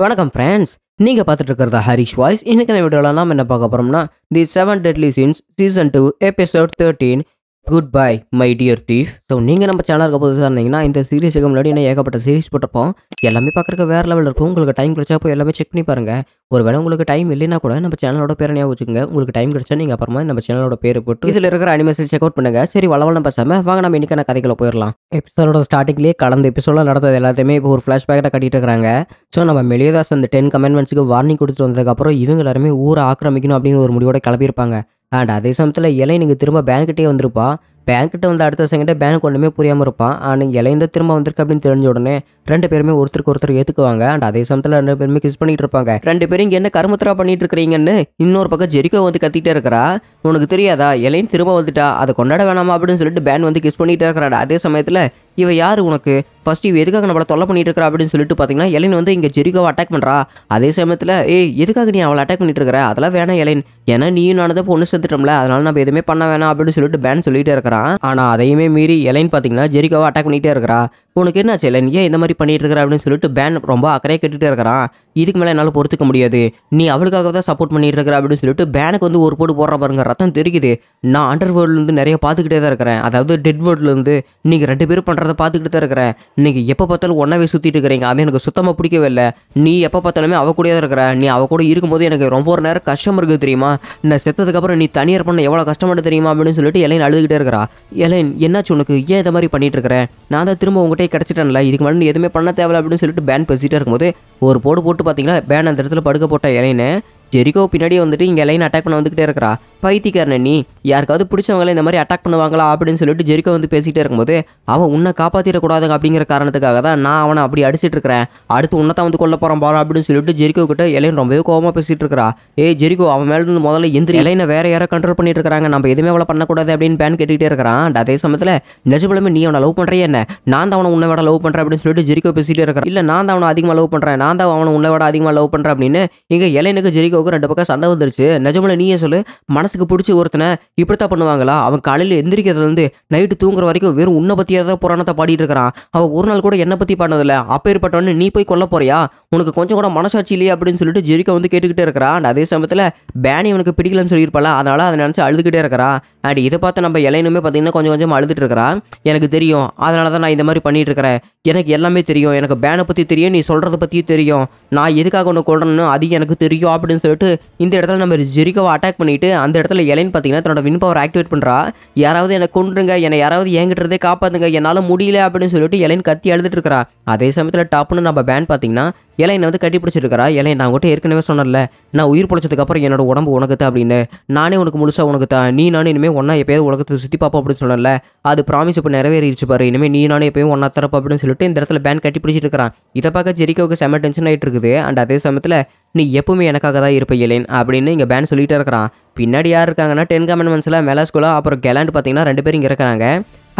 வணக்கம் ஃப்ரெண்ட்ஸ் நீங்கள் பார்த்துட்டு இருக்கிறத ஹரிஷ் வாய்ஸ் இன்றைக்கான வீடியோவில் நாம் என்ன பார்க்க போகிறோம்னா the seven deadly sins season two episode thirteen goodbye my dear thief so நீங்கள் நம்ம சேனலுக்கு புதுசாக இருந்தீங்கன்னா இந்த சீரிஸுக்கு முன்னாடி நான் ஏகப்பட்ட சீரிஸ் போட்டிருப்போம் எல்லாமே பார்க்குறக்கு வேறு லெவலில் இருக்கும் உங்களுக்கு டைம் கிடைச்சா போய் எல்லாமே செக் பண்ணி பாருங்கள் ஒரு வேளை உங்களுக்கு டைம் இல்லைனா கூட நம்ம சேனலோட பேர் ஞாபகம் வச்சுக்கோங்க உங்களுக்கு டைம் கிடைச்சா நீங்கள் அப்புறமா நம்ம சேனலோட பேர் போட்டு இதில் இருக்கிற அனிமேஷன் செக் அவுட் பண்ணுங்கள் சரி நம்ம பேசாமல் வாங்க நம்ம இன்னைக்கான கதைகளை போயிடலாம் எபிசோடோட ஸ்டார்டிங்லேயே கலந்து எபிசோட நடந்தது எல்லாத்தையுமே இப்போ ஒரு ஃப்ளாஷ்பேக்கில் கட்டிட்டு இருக்காங்க ஸோ நம்ம மெலியதாஸ் அந்த டென் கமெண்ட்மெண்ட்ஸுக்கு வார்னிங் கொடுத்துட்டு வந்ததுக்கப்புறம் இவங்க எல்லாருமே ஊரை ஆக்கிரமிக்கணும் அப்படின்னு ஒரு முடிவோட கிளப்பியிருப்பாங்க அண்ட் அதே சமயத்தில் இலை நீங்கள் திரும்ப பேங்க்கிட்டே வந்திருப்பா பேங்க்கிட்ட வந்து அடுத்த செகண்டே பேங்க் ஒன்றுமே புரியாமல் இருப்பான் ஆனால் இலைந்த திரும்ப வந்திருக்கு அப்படின்னு தெரிஞ்ச உடனே ரெண்டு பேருமே ஒருத்தருக்கு ஒருத்தர் ஏற்றுக்குவாங்க அண்ட் அதே சமயத்தில் ரெண்டு பேருமே கிஸ் பண்ணிட்டு இருப்பாங்க ரெண்டு பேரும் இங்கே என்ன கருமத்திரா பண்ணிட்டு இருக்கிறீங்கன்னு இன்னொரு பக்கம் ஜெரிக்கோ வந்து கத்திட்டே இருக்கிறா உனக்கு தெரியாதா இலையும் திரும்ப வந்துட்டா அதை கொண்டாட வேணாமா அப்படின்னு சொல்லிட்டு பேன் வந்து கிஸ் பண்ணிட்டு இருக்கிறாடா அதே சமயத்தில் இவ யார் உனக்கு ஃபஸ்ட் இவ எதுக்காக நம்மளை தொல்லை பண்ணிட்டு இருக்கா அப்படின்னு சொல்லிட்டு பார்த்தீங்கன்னா எலைன் வந்து இங்கே ஜெரிகோவை அட்டாக் பண்ணுறா அதே சமயத்தில் ஏய் எதுக்காக நீ அவளை அட்டாக் பண்ணிட்டு இருக்கிற அதெல்லாம் வேணாம் எலைன் ஏன்னா நீயும் நானதை பொண்ணு செத்துட்டோம்ல அதனால நம்ம எதுவுமே பண்ண வேணாம் அப்படின்னு சொல்லிட்டு பேன் சொல்லிட்டு இருக்கிறான் ஆனா அதையுமே மீறி எலைன் பார்த்தீங்கன்னா ஜெரிக்காவை அட்டாக் பண்ணிகிட்டே இருக்கிறா உனக்கு என்ன செய்யலை நீ ஏன் இந்த மாதிரி பண்ணிட்டு இருக்கிற அப்படின்னு சொல்லிட்டு பேன் ரொம்ப அக்கறையே கேட்டுகிட்டே இருக்கிறான் இதுக்கு மேலே என்னால் பொறுத்துக்க முடியாது நீ அவளுக்காக தான் சப்போர்ட் பண்ணிட்டு இருக்கிற அப்படின்னு சொல்லிட்டு பேனுக்கு வந்து ஒரு போடு போடுற பாருங்க ரத்தம் தெரியுது நான் அண்டர் வேர்ல்டுலேருந்து நிறைய பார்த்துக்கிட்டே தான் இருக்கிறேன் அதாவது டெட் வேர்ல்டுலேருந்து நீங்கள் ரெண்டு பேரும் பண்ணுறதை பார்த்துக்கிட்டு தான் இருக்கிறேன் நீங்கள் எப்போ பார்த்தாலும் ஒன்றாவே சுற்றிட்டு இருக்கிறீங்க அது எனக்கு சுத்தமாக பிடிக்கவே இல்லை நீ எப்போ பார்த்தாலுமே அவ கூட தான் இருக்கிற நீ அவ கூட இருக்கும்போது எனக்கு ரொம்ப ஒரு நேரம் கஷ்டம் இருக்குது தெரியுமா நான் செத்ததுக்கப்புறம் நீ தனியார் பண்ண எவ்வளோ கஷ்டமாட்டு தெரியுமா அப்படின்னு சொல்லிட்டு எலைன் அழுதுகிட்டே இருக்கிறா எலைன் என்னாச்சு உனக்கு ஏன் இதை மாதிரி பண்ணிட்டு இருக்கிறேன் நான் தான் திரும்ப உங்கள்கிட்ட போட்டே கிடச்சிட்டேன்ல இதுக்கு மேலே எதுவுமே பண்ண தேவை அப்படின்னு சொல்லிட்டு பேன் பேசிகிட்டே இருக்கும்போது ஒரு போடு போட்டு பார்த்தீங்கன்னா பேன் அந்த இடத்துல படுக்க போட்ட இலைன்னு ஜெரிகோ பின்னாடியே வந்துட்டு இங்கே இலைன் அட்டாக் பண்ண வந்துகிட்டே இருக்கிறா பைத்திக்காரன நீ யாருக்காவது பிடிச்சவங்களே இந்த மாதிரி அட்டாக் பண்ணுவாங்களா அப்படின்னு சொல்லிட்டு ஜெரிக்கோ வந்து பேசிகிட்டே இருக்கும்போது அவன் உன்னை காப்பாற்றிடக்கூடாதுங்க அப்படிங்கிற காரணத்துக்காக தான் நான் அவனை அப்படி அடிச்சிட்டு இருக்கிறேன் அடுத்து தான் வந்து கொல்ல போகிறான் பாரு அப்படின்னு சொல்லிட்டு ஜெரிக்கோ கிட்ட இலையன் ரொம்பவே கோபமாக பேசிகிட்டு இருக்கிறா ஏ ஜெரிக்கோ அவன் மேலே இருந்து முதல்ல எந்திரி இலையனை வேற யாரோ கண்ட்ரோல் பண்ணிட்டு இருக்கிறாங்க நம்ம எதுவுமே அவளை பண்ணக்கூடாது அப்படின்னு பேன் கேட்டுக்கிட்டே இருக்கிறான் அதே சமயத்தில் நிஜபலமே நீ அவனை லவ் பண்ணுறே என்ன நான் தான் அவனை உன்னை விட லவ் பண்ணுறேன் அப்படின்னு சொல்லிட்டு ஜெரிக்கோ பேசிகிட்டே இருக்கிறான் இல்லை நான் தான் அவனை அதிகமாக லவ் பண்ணுறேன் நான் தான் அவனை உன்னை விட அதிகமாக லவ் பண்ணுறேன் அப்படின்னு இங்கே இலையனுக்கு ஜெரிக்கோவுக்கு ரெண்டு பக்கம் சண்டை வந்துருச்சு நிஜமலை நீயே சொல்லு மனசு மனசுக்கு பிடிச்சி ஒருத்தனை இப்படித்தான் பண்ணுவாங்களா அவன் காலையில் எந்திரிக்கிறதுலேருந்து நைட்டு தூங்குற வரைக்கும் வெறும் உன்னை பற்றியே தான் புராணத்தை பாடிட்டு இருக்கிறான் அவன் ஒரு நாள் கூட என்னை பற்றி பண்ணதில்ல அப்பேற்பட்டவனு நீ போய் கொல்ல போறியா உனக்கு கொஞ்சம் கூட மனசாட்சி இல்லையா அப்படின்னு சொல்லிட்டு ஜெரிக்கா வந்து கேட்டுக்கிட்டே இருக்கிறான் அண்ட் அதே சமயத்தில் பேனி அவனுக்கு பிடிக்கலன்னு சொல்லியிருப்பாள் அதனால் அதை நினச்சி அழுதுகிட்டே இருக்கிறான் அண்ட் இதை பார்த்து நம்ம இலையினுமே பார்த்தீங்கன்னா கொஞ்சம் கொஞ்சம் அழுதுட்டு இருக்கிறான் எனக்கு தெரியும் அதனால தான் நான் இந்த மாதிரி பண்ணிகிட்டு இருக்கிறேன் எனக்கு எல்லாமே தெரியும் எனக்கு பேனை பற்றி தெரியும் நீ சொல்கிறத பற்றியும் தெரியும் நான் எதுக்காக ஒன்று கொள்றேன்னு அது எனக்கு தெரியும் அப்படின்னு சொல்லிட்டு இந்த இடத்துல நம்ம ஜெரிக்கவை அட்டாக் பண்ணிட்டு அந்த இடத்துல எலைன் பார்த்தீங்கன்னா தன்னோட வின் பவர் ஆக்டிவேட் பண்ணுறா யாராவது என்னை கொண்டுருங்க என்னை யாராவது ஏங்கிட்டுறதே காப்பாத்துங்க என்னால் முடியல அப்படின்னு சொல்லிட்டு எலைன் கத்தி அழுதுட்டு இருக்கிறா அதே சமயத்தில் டாப்னு நம்ம பேன் பார்த்தீங்கன்னா எலைனை வந்து கட்டி பிடிச்சிருக்கிறா எலை நான் உங்கள்கிட்ட ஏற்கனவே சொன்னல நான் உயிர் பிழைச்சதுக்கப்புறம் என்னோட உடம்பு உனக்கு தான் அப்படின்னு நானே உனக்கு முழுசாக உனக்கு தான் நீ நானும் இனிமேல் ஒன்றா எப்போயாவது உலகத்தை சுற்றி பார்ப்போம் அப்படின்னு சொன்னல அது ப்ராமிஸ் இப்போ நிறைவேறிச்சு பாரு இனிமேல் நீ நானும் எப்பயும் ஒன்றா தரப்பு அப்படின்னு சொல்லிட்டு இந்த இடத்துல பேன் கட்டி பிடிச்சிட்டு இருக்கிறான் இதை பார்க்க ஜெரிக்கோவுக்கு செம டென்ஷன் ஆகிட்டு இருக்குது அண்ட் அதே சமயத்தில் நீ எப்பவுமே எனக்காக தான் இருப்ப இலேன் அப்படின்னு இங்கே பேன் சொல்லிகிட்டே இருக்கிறான் பின்னாடி யார் இருக்காங்கன்னா டென் கமெண்ட்மெண்ட்ஸில் ஸ்கூலாக அப்புறம் கெலாண்ட் பார்த்தீங்கன்னா ரெண்டு பேரும் இங்கே இருக்கிறாங்க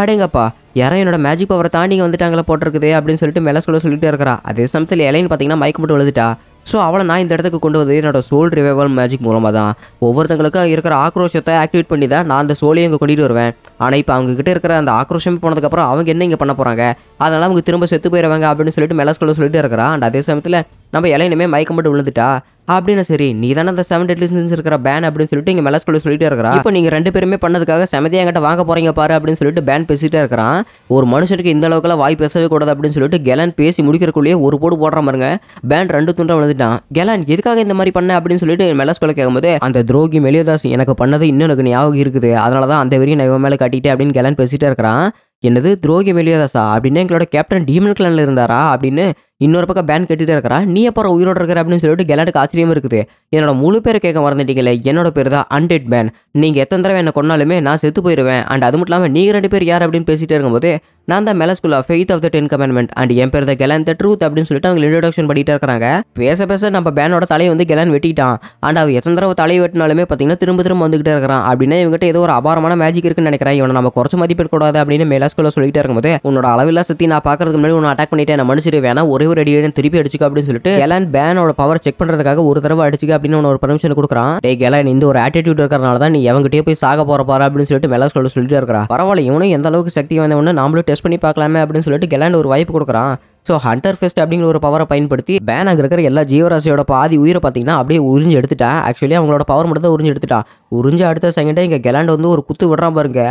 அடேங்கப்பா யாரும் என்னோட மேஜிக் பவரை தாண்டி இங்கே வந்துட்டாங்களா போட்டிருக்குது அப்படின்னு சொல்லிட்டு ஸ்கூலில் சொல்லிகிட்டே இருக்கிறான் அதே சமயத்தில் இலைன்னு பார்த்தீங்கன்னா மட்டும் விழுந்துட்டா ஸோ அவளை நான் இந்த இடத்துக்கு கொண்டு வந்தது என்னோட சோல் ரிவைவல் மேஜிக் மூலமாக தான் ஒவ்வொருத்தங்களுக்கும் இருக்கிற ஆக்ரோஷத்தை ஆக்டிவேட் பண்ணி தான் நான் அந்த சோலையை இங்கே கொண்டுட்டு வருவேன் ஆனால் இப்போ அவங்க கிட்ட இருக்கிற அந்த ஆக்ரோஷம் போனதுக்கப்புறம் அவங்க என்ன இங்கே பண்ண போகிறாங்க அதனால் அவங்க திரும்ப செத்து போயிடுவாங்க அப்படின்னு சொல்லிட்டு மெலாஸ்குள்ள சொல்லிட்டு இருக்கிறா அண்ட் அதே சமயத்தில் நம்ம இலையினுமே மயக்கம் மட்டும் விழுந்துட்டா அப்படின்னு சரி நீ தானே அந்த செவன் டெட்லி சின்ஸ் இருக்கிற பேன் அப்படின்னு சொல்லிட்டு இங்கே மெலாஸ்குள்ள சொல்லிட்டு இருக்கிறா இப்போ நீங்கள் ரெண்டு பேருமே பண்ணதுக்காக செமதியாக என்கிட்ட வாங்க போகிறீங்க பாரு அப்படின்னு சொல்லிட்டு பேன் பேசிகிட்டே இருக்கிறான் ஒரு மனுஷனுக்கு இந்த அளவுக்குலாம் வாய் பேசவே கூடாது அப்படின்னு சொல்லிட்டு கெலன் பேசி முடிக்கிறக்குள்ளேயே ஒரு போடு போடுற மாதிரிங்க பேன் ரெண்டு துண்டை விழுந்துட்டான் கெலன் எதுக்காக இந்த மாதிரி பண்ண அப்படின்னு சொல்லிட்டு மெலாஸ்குள்ள கேட்கும்போது அந்த துரோகி மெலியதாஸ் எனக்கு பண்ணது இன்னும் எனக்கு ஞாபகம் இருக்குது அதனால தான் அந்த வரையும் நான் இவன் மேலே காட்டிட்டு அப்படின்னு கெலன் பேசிகிட்டே இருக்கிறான் என்னது துரோகி மெலியாதாசா அப்படின்னு எங்களோட கேப்டன் டீமன் கிளானில் இருந்தாரா அப்படின்னு இன்னொரு பக்கம் பேன் கட்டிகிட்டே இருக்கிறா நீ அப்புறம் உயிரோடு இருக்கிற அப்படின்னு சொல்லிட்டு கெலாட்டுக்கு ஆச்சரியமாக இருக்குது என்னோட முழு பேர் கேட்க மறந்துட்டீங்களே என்னோட பேர் தான் அன்டெட் பேன் நீங்கள் எத்தனை தடவை என்னை கொண்டாலுமே நான் செத்து போயிடுவேன் அண்ட் அது மட்டும் இல்லாமல் நீங்கள் ரெண்டு பேர் யார் அப்படின்னு பேசிகிட்டே இருக்கும்போது நான் தான் மேல school of faith of the Ten Commandment and என் பேர் த கெலன் த ட்ரூத் அப்படின்னு சொல்லிட்டு அவங்க இன்ட்ரோடக்ஷன் பண்ணிட்டு இருக்காங்க பேச பேச நம்ம பேனோட தலையை வந்து கெலான் வெட்டிட்டான் அண்ட் அவள் எத்தனை தடவை தலையை வெட்டினாலுமே பார்த்தீங்கன்னா திரும்ப திரும்ப வந்துகிட்டே இருக்கிறான் அப்படின்னா இவங்ககிட்ட ஏதோ ஒரு அபாரமான மேஜிக் இருக்குன்னு நினைக்கிறேன் இவனை நம்ம குறைச்சு கூடாது அப்படின்னு மேல ஸ்கூலில் சொல்லிட்டு இருக்கும்போது உன்னோட அளவில் சுற்றி நான் பார்க்கறதுக்கு முன்னாடி உன்னை அட்டாக் பண்ணிட்டு என்ன மன்னிச்சிரு வேணா ஒரே டியூ ரெடியேன்னு திருப்பி அடிச்சுக்க அப்படின்னு சொல்லிட்டு எலான் பேனோட பவர் செக் பண்றதுக்காக ஒரு தடவை அடிச்சுக்க அப்படின்னு ஒரு பர்மிஷன் கொடுக்குறான் டே கெலான் இந்த ஒரு ஆட்டிடியூட் இருக்கிறனால தான் நீ எவங்கிட்டே போய் சாக போற பாரு அப்படின்னு சொல்லிட்டு மெலாஸ் சொல்லிட்டு இருக்கிறான் பரவாயில்ல இவனும் எந்த அளவுக்கு சக்தி வந்தவனு நாமளும் டெஸ்ட் பண்ணி பார்க்கலாமே அப்படின்னு சொல்லிட்டு கெலான் ஒரு வாய்ப்பு கொடுக்குறான் ஸோ ஹண்டர் ஃபெஸ்ட் அப்படிங்கிற ஒரு பவரை பயன்படுத்தி பேன் அங்கே இருக்கிற எல்லா ஜீவராசியோட பாதி உயிரை பார்த்தீங்கன்னா அப்படியே உறிஞ்சு எடுத்துட்டேன் ஆக்சுவலி அவங்களோட பவர் மட்டும் தான் உறிஞ்சு எடுத்துட்டான் உறிஞ்சு அடுத்த செகண்டே இங்கே கெலாண்ட் வந்து ஒரு குத்து விடுறா பாருங்க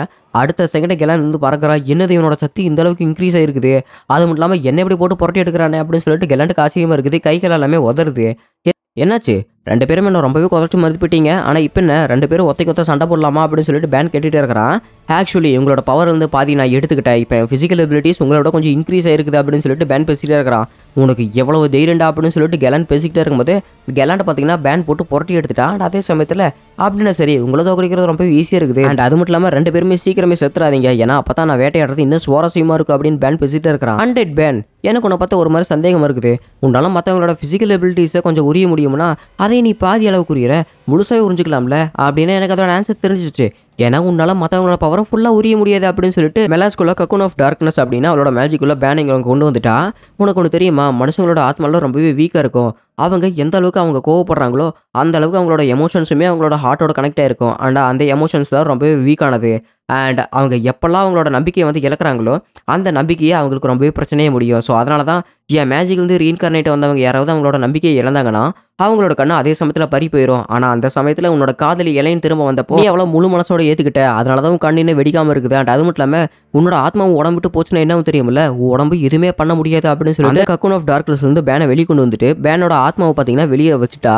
அடுத்த செகண்டை கெலாண்ட் வந்து பறக்கிறான் என்னது இவனோட சக்தி இந்த அளவுக்கு இன்க்ரீஸ் ஆயிருக்குது அது மட்டும் இல்லாமல் என்ன எப்படி போட்டு புரட்டி எடுக்கிறானே அப்படின்னு சொல்லிட்டு கெலாண்டுக்கு ஆசியமாக இருக்குது கை எல்லாமே உதருது என்னாச்சு ரெண்டு பேரும் என்ன ரொம்பவே குதச்சி மறுத்துப்பிட்டீங்க ஆனால் இப்போ என்ன ரெண்டு பேரும் ஒத்தை கொத்த சண்டை போடலாமா அப்படின்னு சொல்லிட்டு பேன் கேட்டுகிட்டே இருக்கிறான் ஆக்சுவலி உங்களோட பவர் வந்து பாதி நான் எடுத்துக்கிட்டேன் இப்போ ஃபிசிக்கல் எபிலிட்டிஸ் உங்களோட கொஞ்சம் இன்க்ரீஸ் ஆயிருக்குது அப்படின்னு சொல்லிட்டு பேன் பேசிகிட்டே இருக்கிறான் உனக்கு எவ்வளோ தைரியண்டா அப்படின்னு சொல்லிட்டு கெலன் பேசிக்கிட்டே இருக்கும்போது கெலாண்ட் பார்த்தீங்கன்னா பேன் போட்டு புரட்டி எடுத்துட்டான் அதே சமயத்தில் அப்படின்னா சரி உங்களை தோக்கடிக்கிறது ரொம்ப ஈஸியாக இருக்குது அண்ட் அது மட்டும் இல்லாமல் ரெண்டு பேருமே சீக்கிரமே செத்துறாதீங்க ஏன்னா அப்போ தான் நான் வேட்டையாடுறது இன்னும் சுவாரஸ்யமாக இருக்கும் அப்படின்னு பேன் பேசிகிட்டே இருக்கிறான் ஹண்ட்ரட் பேன் எனக்கு உன்னை பார்த்தா ஒரு மாதிரி சந்தேகமாக இருக்குது உன்னால மற்றவங்களோட ஃபிசிக்கல் எபிலிட்டிஸை கொஞ்சம் உரிய முடியும்னா அதை உண்மையை நீ பாதி அளவு புரியிற முழுசாக உறிஞ்சிக்கலாம்ல அப்படின்னு எனக்கு அதோட ஆன்சர் தெரிஞ்சிச்சு ஏன்னா உன்னால் மற்றவங்களோட பவரை ஃபுல்லாக உரிய முடியாது அப்படின்னு சொல்லிட்டு மெலாஸ்குள்ள கக்குன் ஆஃப் டார்க்னஸ் அப்படின்னா அவளோட மேஜிக்குள்ளே பேனிங் அவங்க கொண்டு வந்துட்டா உனக்கு ஒன்று தெரியுமா மனுஷங்களோட ஆத்மாலாம் ரொம்பவே வீக்காக இருக்கும் அவங்க எந்த அளவுக்கு அவங்க கோவப்படுறாங்களோ அந்த அளவுக்கு அவங்களோட எமோஷன்ஸுமே அவங்களோட ஹார்ட்டோட கனெக்ட் ஆயிருக்கும் அண்ட் அந்த எமோஷன்ஸ் தான் ரொம்பவே வீக்கானது அண்ட் அவங்க எப்போல்லாம் அவங்களோட நம்பிக்கையை வந்து இழக்கிறாங்களோ அந்த நம்பிக்கையை அவங்களுக்கு ரொம்பவே பிரச்சனையே முடியும் ஸோ அதனால தான் என் மேஜிக் வந்து வந்தவங்க யாராவது அவங்களோட நம்பிக்கையை இழந்தாங்கன்னா அவங்களோட கண்ணு அதே சமயத்தில் பறி போயிடும் ஆனால் அந்த சமயத்தில் உன்னோட காதலி இலையும் திரும்ப வந்தப்போ நீ அவ்வளோ முழு மனசோட ஏற்றுக்கிட்ட அதனால தான் கண்ணின்னு வெடிக்காமல் இருக்குது அண்ட் அது மட்டும் இல்லாமல் உன்னோட ஆத்மாவும் உடம்புட்டு போச்சுன்னா என்னவும் தெரியுமில்ல உடம்பு எதுவுமே பண்ண முடியாது அப்படின்னு சொல்லி கக்கன் ஆஃப் டார்க்னஸ் வந்து பேனை வெளியே கொண்டு வந்துட்டு பேனோட ஆத்மாவை பார்த்தீங்கன்னா வெளியே வச்சுட்டா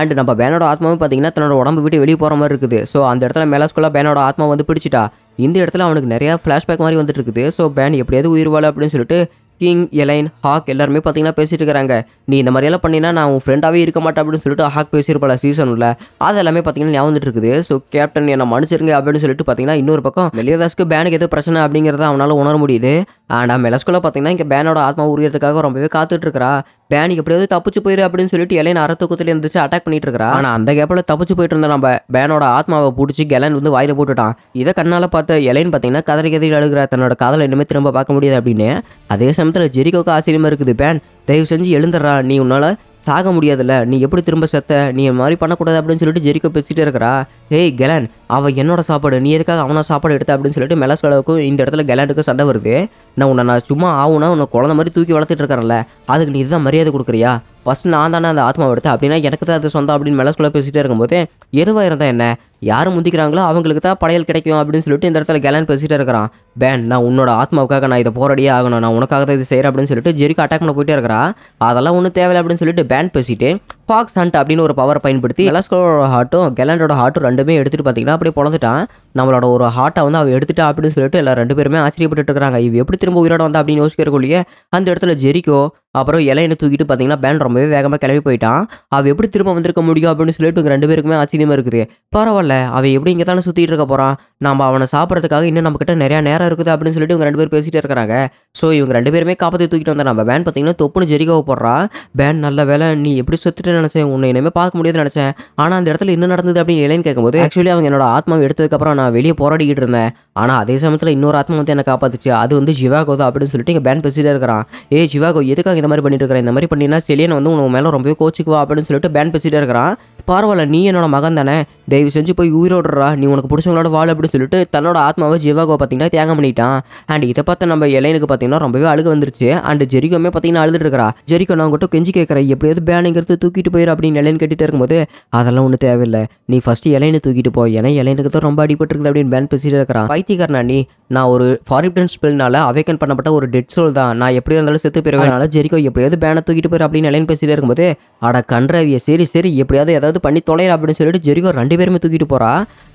அண்ட் நம்ம பேனோட ஆத்மாவும் பார்த்தீங்கன்னா தன்னோட உடம்பு விட்டு வெளியே போகிற மாதிரி இருக்குது ஸோ அந்த இடத்துல மேலாஸ்குள்ளே பேனோட ஆத்மா வந்து பிடிச்சிட்டா இந்த இடத்துல அவனுக்கு நிறையா ஃப்ளாஷ்பேக் மாதிரி வந்துட்டு இருக்குது ஸோ பேன் எப்படியாவது உயிர் வாழ அப்படின்னு சொல்லிட்டு கிங் எலைன் ஹாக் எல்லாருமே பார்த்தீங்கன்னா பேசிட்டு இருக்கிறாங்க நீ இந்த மாதிரியெல்லாம் பண்ணினா நான் உன் ஃப்ரெண்டாகவே இருக்க மாட்டேன் அப்படின்னு சொல்லிட்டு ஹாக் பேசியிருப்பாள் சீசனில் அது எல்லாமே பார்த்தீங்கன்னா ஞாபகம் இருக்குது ஸோ கேப்டன் என்னை மன்னிச்சிருங்க அப்படின்னு சொல்லிட்டு பார்த்தீங்கன்னா இன்னொரு பக்கம் மெலியதாஸ்க்கு பேனுக்கு எதுவும் பிரச்சனை அப்படிங்கிறத அவனால் உணர முடியுது ஆனால் மெலஸ்குள்ள பார்த்தீங்கன்னா இங்கே பேனோட ஆத்மா உரியறதுக்காக ரொம்பவே காத்துட்டு இருக்கிறா பேனிக் எப்படியாவது தப்பிச்சு போயிரு அப்படின்னு சொல்லிட்டு எலையன் அறத்தூக்கத்தில் இருந்துச்சு அட்டாக் பண்ணிட்டு இருக்கா ஆனால் அந்த கேப்பில் தப்பிச்சு போயிட்டு இருந்த நம்ம பேனோட ஆத்மாவை பிடிச்சி கெலன் வந்து வாயில போட்டுட்டான் இதை கண்ணால் பார்த்த எலையன் பார்த்தீங்கன்னா கதறி கதறி அழுகிற தன்னோட காதல இனிமேல் திரும்ப பார்க்க முடியாது அப்படின்னு அதே சமயத்தில் ஜெரிகோக்கு ஆச்சரியமாக இருக்குது பேன் தயவு செஞ்சு எழுந்துடுறா நீ உன்னால் சாக முடியாதுல்ல நீ எப்படி திரும்ப செத்த நீ மாதிரி பண்ணக்கூடாது அப்படின்னு சொல்லிட்டு ஜெரிக்க பேசிகிட்டே இருக்கிறா ஏய் கெலன் அவன் என்னோட சாப்பாடு நீ எதுக்காக அவனோட சாப்பாடு எடுத்த அப்படின்னு சொல்லிட்டு மெலாஸ்கலாவுக்கும் இந்த இடத்துல கெலாண்டுக்கும் சண்டை வருது நான் உன்னை நான் சும்மா ஆகுனா உன்னை குழந்த மாதிரி தூக்கி வளர்த்துட்டு இருக்கிறேன்ல அதுக்கு நீ இதுதான் மரியாதை கொடுக்குறியா ஃபஸ்ட் நான் தானே அந்த ஆத்மா எடுத்தேன் அப்படின்னா எனக்கு தான் அது சொந்தம் அப்படின்னு மனசுக்குள்ளே பேசிகிட்டே இருக்கும்போது எருவாக இருந்தால் என்ன யார் முந்திக்கிறாங்களோ அவங்களுக்கு தான் படையல் கிடைக்கும் அப்படின்னு சொல்லிட்டு இந்த இடத்துல கேலன் பேசிகிட்டே இருக்கிறான் பேன் நான் உன்னோட ஆத்மாவுக்காக நான் இதை போராடியே ஆகணும் நான் உனக்காக தான் இது செய்கிறேன் அப்படின்னு சொல்லிட்டு ஜெரிக்கு அட்டாக் பண்ண போயிட்டே இருக்கிறான் அதெல்லாம் ஒன்றும் தேவையில்லை அப்படின்னு சொல்லிட்டு பேன் பேசிட்டு ஃபாக்ஸ் ஹண்ட் அப்படின்னு ஒரு பவரை பயன்படுத்தி எலஸ்கோட ஹார்ட்டும் கெலண்டோட ஹார்ட்டும் ரெண்டுமே எடுத்துகிட்டு பார்த்தீங்கன்னா அப்படியே பிறந்துட்டான் நம்மளோட ஒரு ஹார்ட்டை வந்து அவள் எடுத்துட்டா அப்படின்னு சொல்லிட்டு எல்லா ரெண்டு பேருமே ஆச்சரியப்பட்டு இருக்கிறாங்க இவ எப்படி திரும்ப உயிரோட வந்தா அப்படின்னு யோசிக்கிறக்குள்ளேயே அந்த இடத்துல ஜெரிக்கோ அப்புறம் இலையினு தூக்கிட்டு பார்த்தீங்கன்னா பேன் ரொம்பவே வேகமாக கிளம்பி போயிட்டான் அவள் எப்படி திரும்ப வந்திருக்க முடியும் அப்படின்னு சொல்லிட்டு ரெண்டு பேருக்குமே ஆச்சரியமாக இருக்குது பரவாயில்ல அவள் எப்படி இங்கே தானே சுற்றிட்டு இருக்க போகிறான் நம்ம அவனை சாப்பிட்றதுக்காக இன்னும் நம்மக்கிட்ட நிறையா நேரம் இருக்குது அப்படின்னு சொல்லிட்டு இவங்க ரெண்டு பேர் பேசிகிட்டே இருக்கிறாங்க ஸோ இவங்க ரெண்டு பேருமே காப்பாற்றி தூக்கிட்டு வந்தேன் நம்ம பேன் பார்த்தீங்கன்னா தொப்புன்னு ஜெரிக்காவை போடுறா பேன் நல்ல வேலை நீ எப்படி சுற்றுட்டு நினச்சேன் உன்னை இனிமேல் பார்க்க முடியாதுன்னு நினைச்சேன் ஆனா அந்த இடத்துல என்ன நடந்தது அப்படின்னு ஏலேன்னு கேட்கும்போது ஆக்சுவலி அவங்க என்னோட ஆத்மாவை எடுத்ததுக்கப்புறம் நான் வெளியே போராடிக்கிட்டு இருந்தேன் ஆனால் அதே சமயத்தில் இன்னொரு ஆத்மா வந்து என்னை காப்பாத்துச்சு அது வந்து ஜிவாகோ தான் அப்படின்னு சொல்லிட்டு இங்கே பேன் பேசிட்டே இருக்கிறான் ஏ ஜிவாகோ எதுக்காக இந்த மாதிரி பண்ணிட்டு இருக்கிறேன் இந்த மாதிரி பண்ணினா செலியன் வந்து உனக்கு மேலே ரொம்பவே கோச்சுக்குவா அப்படின்னு சொல்லிட்டு பேன் பேசிட்டே இருக்கிறான் பரவாயில்ல நீ என்னோட மகன் தானே தயவு செஞ்சு போய் உயிரோடுறா நீ உனக்கு பிடிச்சவங்களோட வாழ் அப்படின்னு சொல்லிட்டு தன்னோட ஆத்மாவை ஜிவாகோ பார்த்தீங்கன்னா தேங்க பண்ணிட்டான் அண்ட் இதை பார்த்து நம்ம இளையனுக்கு பார்த்தீங்கன்னா ரொம்பவே அழுக வந்துருச்சு அண்ட் ஜெரிகோமே பார்த்தீங்கன்னா அழுதுட்டு இருக்கிறா ஜெரிகோ நான் உங்கள்கிட்ட கெஞ்சி கேட்குறேன் எப்படியாவது பேனுங்கிறது தூக்கிட்டு போயிரு அப்படின்னு இலையன் கேட்டுட்டு இருக்கும்போது அதெல்லாம் ஒன்றும் தேவையில்லை நீ ஃபஸ்ட்டு இலையனு தூக்கிட்டு போ ஏன்னா இலையனுக்கு தான் ரொம்ப அடிபட்டு இருக்குது அப்படின்னு பேன் பேசிட்டு இருக்கிறான் பைத்தியக்காரனா நீ நான் ஒரு ஃபாரிப்டன் ஸ்பெல்னால அவேக்கன் பண்ணப்பட்ட ஒரு டெட் சோல் தான் நான் எப்படி இருந்தாலும் செத்து போயிருவேனால ஜெரிக்கோ எப்படியாவது பேனை தூக்கிட்டு போயிரு அப்படின்னு நிலைன்னு பேசிட்டு இருக்கும்போது அட கன்றவிய சரி சரி எப்படியாவது ஏதாவது பண்ணி தொலை அப்படின்னு சொல்லிட்டு ஜெரிக்கோ ரெண்டு பேருமே தூக்கிட்டு போறா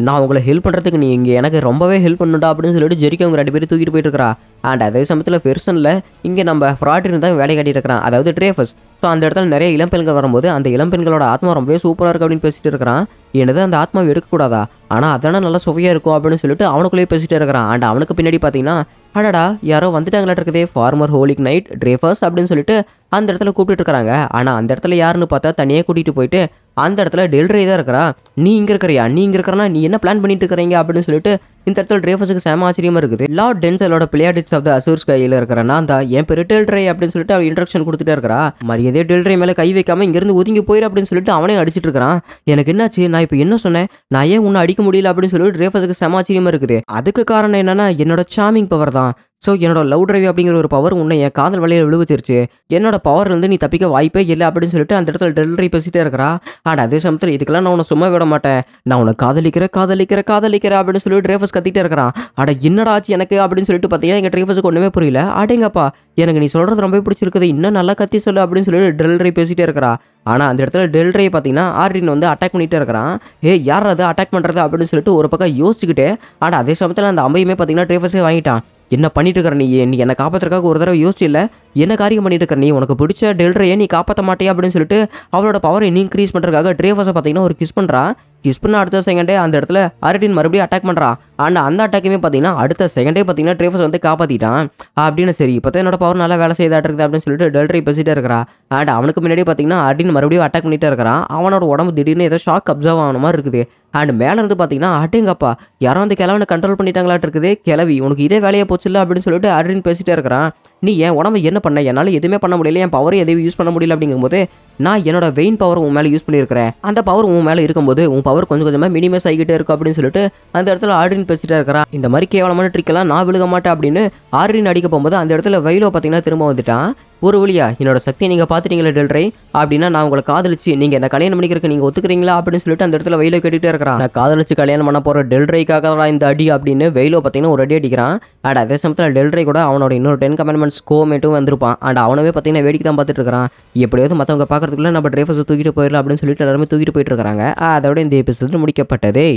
நான் உங்களை ஹெல்ப் பண்ணுறதுக்கு நீ இங்கே எனக்கு ரொம்பவே ஹெல்ப் பண்ணுடா அப்படின்னு சொல்லிட்டு ஜெரிக்கோ அவங்க ரெண்டு பேரும் தூக்கிட்டு போயிட்டு இருக்கா அண்ட் அதே சமயத்தில் பெர்சனில் இங்கே நம்ம ஃப்ராட் இருந்தால் வேலை கட்டிட்டு இருக்கிறான் அதாவது ட்ரேஃபர்ஸ் ஸோ அந்த இடத்துல நிறைய இளம்பெண்கள் வரும்போது அந்த இளம்பெண்களோட ஆத்மா ரொம்பவே சூப்பராக இருக்குது அப்படின்னு பேசிட்டு இருக்கிறான் எனது அந்த ஆத்மாவை எடுக்கக்கூடாதா ஆனால் அதானே நல்லா சுவையாக இருக்கும் அப்படின்னு சொல்லிட்டு அவனுக்குள்ளேயே பேசிகிட்டே இருக்கிறான் அண்ட் அவனுக்கு பின்னாடி பார்த்தீங்கன்னா அடடா யாரோ வந்துட்டாங்களாட்டு இருக்குதே ஃபார்மர் ஹோலிக் நைட் ட்ரேஃபர்ஸ் அப்படின்னு சொல்லிட்டு அந்த இடத்துல கூப்பிட்டு ஆனால் அந்த இடத்துல யாருன்னு பார்த்தா தனியாக கூட்டிகிட்டு போயிட்டு அந்த இடத்துல டெல்ரே தான் இருக்கிறா நீ இங்கே இருக்கிறியா நீ இங்கே இருக்கிறனா நீ என்ன பிளான் பண்ணிட்டு இருக்கிறீங்க அப்படின்னு சொல்லிட்டு இந்த இடத்துல ட்ரேஃபர்ஸுக்கு சேம ஆச்சரியமாக இருக்குது லார்ட் டென்சலோட பிளேயாடிஸ் ஆஃப் த அசூர்ஸ் கையில் இருக்கிறனா அந்த என் பேர் டெல்ரே அப்படின்னு சொல்லிட்டு அவன் இன்ட்ரக்ஷன் கொடுத்துட்டே இருக்கிறா மரியாதை டெல்ரே மேலே கை வைக்காமல் இங்கேருந்து ஒதுங்கி போயிரு அப்படின்னு சொல்லிட்டு அவனே அடிச்சிட்டு இருக்கிறான் எனக்கு என்னாச்சு நான் இப்போ என்ன சொன்னேன் நான் ஏன் உன்னை அடிக்க முடியல அப்படின்னு சொல்லிட்டு ட்ரேஃபர்ஸுக்கு சேம ஆச்சரியமாக இருக்குது அதுக்கு காரணம் என்னன்னா என்னோட சாமிங் பவர் தான் ஸோ என்னோட லவ் டிரைவ் அப்படிங்கிற ஒரு பவர் உன்னை என் காதல் வலையில் விழுவுச்சிருச்சு என்னோட பவர்லேருந்து நீ தப்பிக்க வாய்ப்பே இல்லை அப்படின்னு சொல்லிட்டு அந்த இடத்துல டெலிவரி பேசிட்டே இருக்கிறா ஆனால் அதே சமயத்தில் இதுக்கெல்லாம் நான் உன்னை சும்மா விட மாட்டேன் நான் உன்னை காதலிக்கிற காதலிக்கிற காதலிக்கிற அப்படின்னு சொல்லி டிரைவர்ஸ் கத்திட்டே இருக்கிறான் ஆட என்னடா ஆச்சு எனக்கு அப்படின்னு சொல்லிட்டு பார்த்தீங்கன்னா எங்கள் டிரைவர்ஸுக்கு ஒன்றுமே புரியல ஆடேங்கப்பா எனக்கு நீ சொல்கிறது ரொம்ப பிடிச்சிருக்குது இன்னும் நல்லா கத்தி சொல்லு அப்படின்னு சொல்லிட்டு டெலிவரி பேசிட்டே இருக்கிறா ஆனால் அந்த இடத்துல டெல்ட்ரையை பார்த்தீங்கன்னா ஆர்டின் வந்து அட்டாக் பண்ணிகிட்டே இருக்கிறான் ஏ யார் அதை அட்டாக் பண்ணுறது அப்படின்னு சொல்லிட்டு ஒரு பக்கம் யோசிச்சுக்கிட்டே ஆனால் அதே சமயத்தில் அந்த அம்மையுமே பார்த்தீங்கன்னா ட்ரேஃபஸே வாங்கிட்டான் என்ன பண்ணிட்டு இருக்கிற நீ நீ என்னை காப்பாற்றுறதுக்காக ஒரு தடவை இல்லை என்ன காரியம் பண்ணிட்டு இருக்க நீ உனக்கு பிடிச்ச டெல்டரையே நீ காப்பாற்ற மாட்டே அப்படின்னு சொல்லிட்டு அவளோட பவர் இன்னும் இன்க்ரீஸ் பண்ணுறதுக்காக ட்ரேவஸை பார்த்தீங்கன்னா ஒரு கிஸ் பண்ணுறா கிஸ் பண்ண அடுத்த செகண்டே அந்த இடத்துல அரட்டின் மறுபடியும் அட்டாக் பண்ணுறான் அண்ட் அந்த அட்டாக்குமே பார்த்தீங்கன்னா அடுத்த செகண்டே பார்த்தீங்கன்னா ட்ரேஃபஸ் வந்து காப்பாற்றிட்டான் அப்படின்னு சரி இப்போ தான் என்னோட பவர் நல்லா வேலை செய்தாட்டு இருக்குது அப்படின்னு சொல்லிட்டு டெல்ட்ரி பேசிகிட்டே இருக்கிறா அண்ட் அவனுக்கு முன்னாடி பார்த்தீங்கன்னா அரட்டின் மறுபடியும் அட்டாக் பண்ணிகிட்டே இருக்கிறான் அவனோட உடம்பு திடீர்னு ஏதோ ஷாக் அப்சர்வ் ஆன மாதிரி இருக்குது அண்ட் மேலே இருந்து பார்த்தீங்கன்னா அட்டேங்கப்பா யாரும் அந்த கிழவனை கண்ட்ரோல் பண்ணிட்டாங்களாட்டு இருக்குது கிளவி உனக்கு இதே வேலையை இல்லை அப்படின்னு சொல்லிட்டு அரட்டின் பேசிகிட்டே இருக்கிறான் நீ என் உடம்பு என்ன பண்ண என்னால் எதுவுமே பண்ண முடியல என் பவரை எதுவும் யூஸ் பண்ண முடியல அப்படிங்கும்போது நான் என்னோட வெயின் பவர் உன் மேலே யூஸ் பண்ணியிருக்கிறேன் அந்த பவர் உன் மேலே இருக்கும்போது உன் பவர் கொஞ்சம் கொஞ்சமாக மினிமைஸ் ஆகிட்டே இருக்கும் அப்படின்னு சொல்லிட்டு அந்த இடத்துல ஆர்டின் பேசிட்டே இருக்கிறான் இந்த மாதிரி கேவலமான ட்ரிக்கெல்லாம் நான் விழுக மாட்டேன் அப்படின்னு ஆர்டின் அடிக்க போகும்போது அந்த இடத்துல வயலோ பார்த்தீங்கன்னா திரும்ப வந்துட்டான் ஒரு வழியா என்னோட சக்தியை நீங்கள் பார்த்துட்டீங்களா டெல்ரை அப்படின்னா நான் உங்களை காதலிச்சு நீங்கள் என்ன கல்யாணம் பண்ணிக்கிறக்கு நீங்கள் ஒத்துக்கிறீங்களா அப்படின்னு சொல்லிட்டு அந்த இடத்துல வெயில கேட்டுகிட்டே இருக்கிறான் நான் காதலிச்சு கல்யாணம் பண்ண போகிற டெல்ரைக்காக தான் இந்த அடி அப்படின்னு வெயிலோ பார்த்தீங்கன்னா ஒரு அடி அடிக்கிறான் அண்ட் அதே சமயத்தில் டெல்ரை கூட அவனோட இன்னொரு டென் கமெண்ட்மெண்ட்ஸ் கோமேட்டும் வந்திருப்பான் அண்ட் அவனவே பார்த்தீங்கன்னா வேடிக்கை தான் பார்த்துட்டு இருக்கிறான் எப்படியாவது மற்றவங்க பார்க்குறதுக்குள்ள நம்ம டிரைவர்ஸை தூக்கிட்டு போயிடலாம் அப்படின்னு சொல்லிட்டு எல்லாருமே தூக்கிட்டு போயிட்டு இருக்காங்க அதோட இந்த எபிசோடு முடிக்கப்பட்டதே